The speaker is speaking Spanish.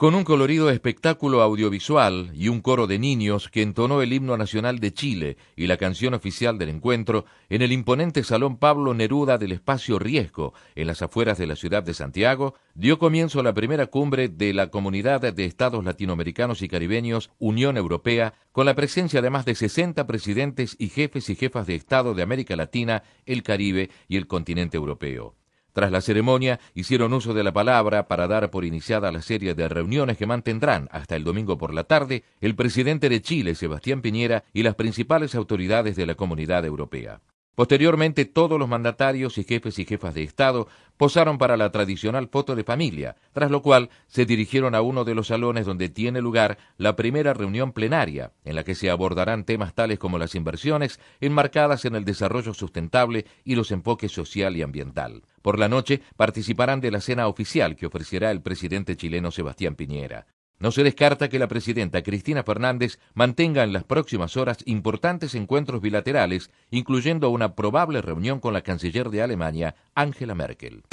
con un colorido espectáculo audiovisual y un coro de niños que entonó el himno nacional de Chile y la canción oficial del encuentro en el imponente Salón Pablo Neruda del Espacio Riesgo, en las afueras de la ciudad de Santiago, dio comienzo la primera cumbre de la Comunidad de Estados Latinoamericanos y Caribeños Unión Europea, con la presencia de más de 60 presidentes y jefes y jefas de Estado de América Latina, el Caribe y el continente europeo. Tras la ceremonia, hicieron uso de la palabra para dar por iniciada la serie de reuniones que mantendrán hasta el domingo por la tarde el presidente de Chile, Sebastián Piñera, y las principales autoridades de la comunidad europea. Posteriormente, todos los mandatarios y jefes y jefas de Estado posaron para la tradicional foto de familia, tras lo cual se dirigieron a uno de los salones donde tiene lugar la primera reunión plenaria, en la que se abordarán temas tales como las inversiones enmarcadas en el desarrollo sustentable y los enfoques social y ambiental. Por la noche participarán de la cena oficial que ofrecerá el presidente chileno Sebastián Piñera. No se descarta que la presidenta Cristina Fernández mantenga en las próximas horas importantes encuentros bilaterales, incluyendo una probable reunión con la canciller de Alemania, Angela Merkel.